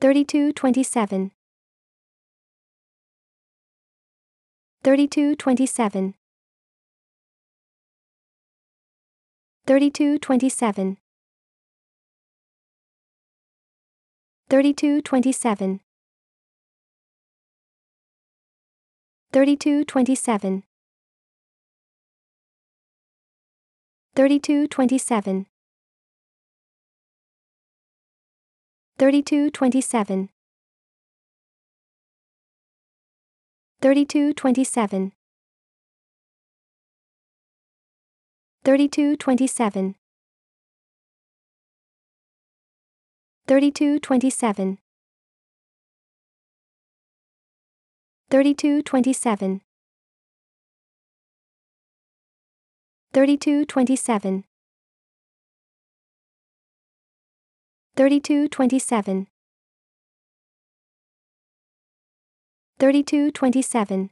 3227 3227 3227 3227 3227 3227 3227 3227 3227 3227 3227 3227 3227 3227